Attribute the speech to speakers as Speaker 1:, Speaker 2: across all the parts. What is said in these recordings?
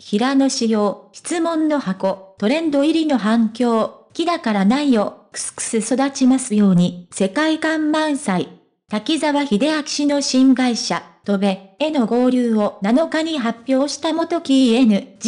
Speaker 1: 平野仕様、質問の箱、トレンド入りの反響、木だからないよ、くすくす育ちますように、世界観満載。滝沢秀明氏の新会社、とべへの合流を7日に発表した元キー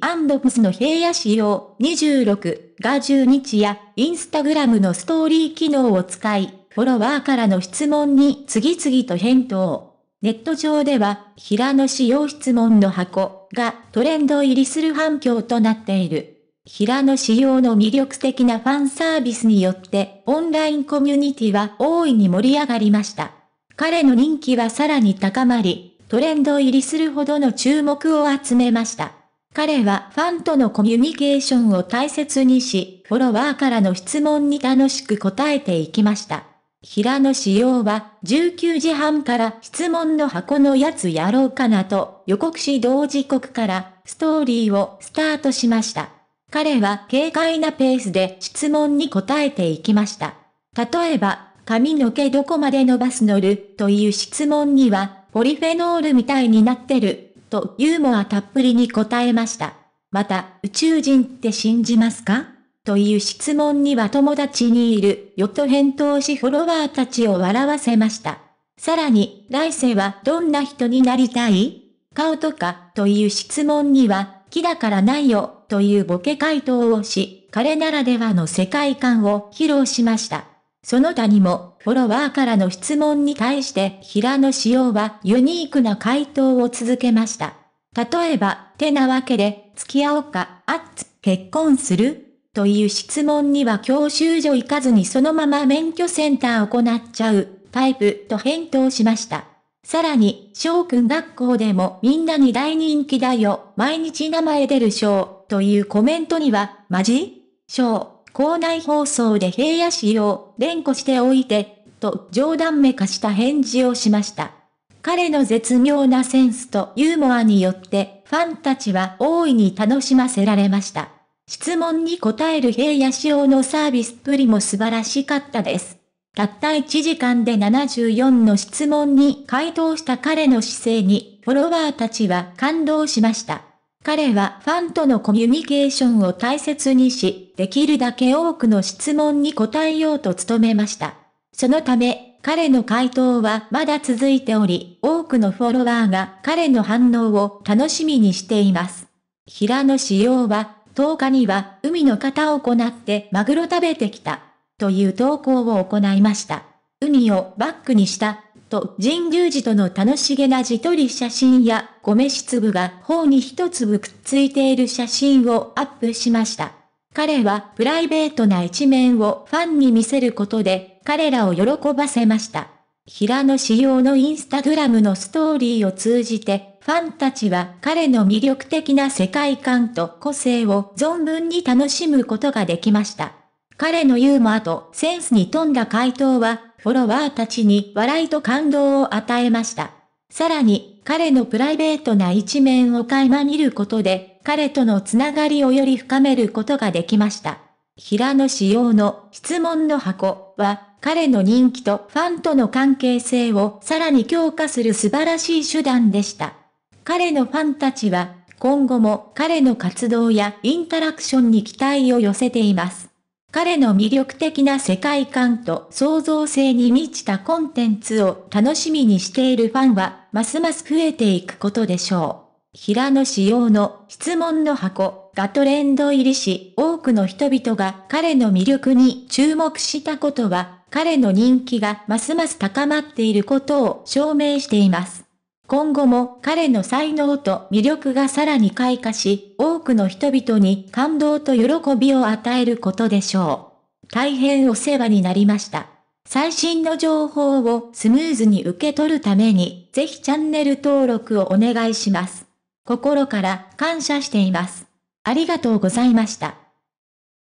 Speaker 1: NG&PS の平野仕様26が10日や、インスタグラムのストーリー機能を使い、フォロワーからの質問に次々と返答。ネット上では、平野仕様質問の箱、がトレンド入りする反響となっている。平野仕様の魅力的なファンサービスによって、オンラインコミュニティは大いに盛り上がりました。彼の人気はさらに高まり、トレンド入りするほどの注目を集めました。彼はファンとのコミュニケーションを大切にし、フォロワーからの質問に楽しく答えていきました。平野紫耀は、19時半から質問の箱のやつやろうかなと、予告し同時刻から、ストーリーをスタートしました。彼は軽快なペースで質問に答えていきました。例えば、髪の毛どこまで伸ばすのるという質問には、ポリフェノールみたいになってる、とユーモアたっぷりに答えました。また、宇宙人って信じますかという質問には友達にいるよと返答しフォロワーたちを笑わせました。さらに、来世はどんな人になりたい顔とかという質問には、木だからないよというボケ回答をし、彼ならではの世界観を披露しました。その他にも、フォロワーからの質問に対して平野紫耀はユニークな回答を続けました。例えば、てなわけで、付き合おうか、あっつ、結婚するという質問には教習所行かずにそのまま免許センターを行っちゃう、タイプと返答しました。さらに、翔くん学校でもみんなに大人気だよ、毎日名前出る翔、というコメントには、マジ翔、校内放送で平野市を連呼しておいて、と冗談めかした返事をしました。彼の絶妙なセンスとユーモアによって、ファンたちは大いに楽しませられました。質問に答える平野仕様のサービスっぷりも素晴らしかったです。たった1時間で74の質問に回答した彼の姿勢に、フォロワーたちは感動しました。彼はファンとのコミュニケーションを大切にし、できるだけ多くの質問に答えようと努めました。そのため、彼の回答はまだ続いており、多くのフォロワーが彼の反応を楽しみにしています。平野仕様は10日には海の型を行ってマグロ食べてきた、という投稿を行いました。海をバックにした、と神宮寺との楽しげな自撮り写真や米粒が頬に一粒くっついている写真をアップしました。彼はプライベートな一面をファンに見せることで彼らを喜ばせました。平野仕様のインスタグラムのストーリーを通じてファンたちは彼の魅力的な世界観と個性を存分に楽しむことができました。彼のユーモアとセンスに富んだ回答は、フォロワーたちに笑いと感動を与えました。さらに、彼のプライベートな一面を垣間見ることで、彼とのつながりをより深めることができました。平野仕様の質問の箱は、彼の人気とファンとの関係性をさらに強化する素晴らしい手段でした。彼のファンたちは、今後も彼の活動やインタラクションに期待を寄せています。彼の魅力的な世界観と創造性に満ちたコンテンツを楽しみにしているファンは、ますます増えていくことでしょう。平野仕様の質問の箱がトレンド入りし、多くの人々が彼の魅力に注目したことは、彼の人気がますます高まっていることを証明しています。今後も彼の才能と魅力がさらに開花し、多くの人々に感動と喜びを与えることでしょう。大変お世話になりました。最新の情報をスムーズに受け取るために、ぜひチャンネル登録をお願いします。心から感謝しています。ありがとうございました。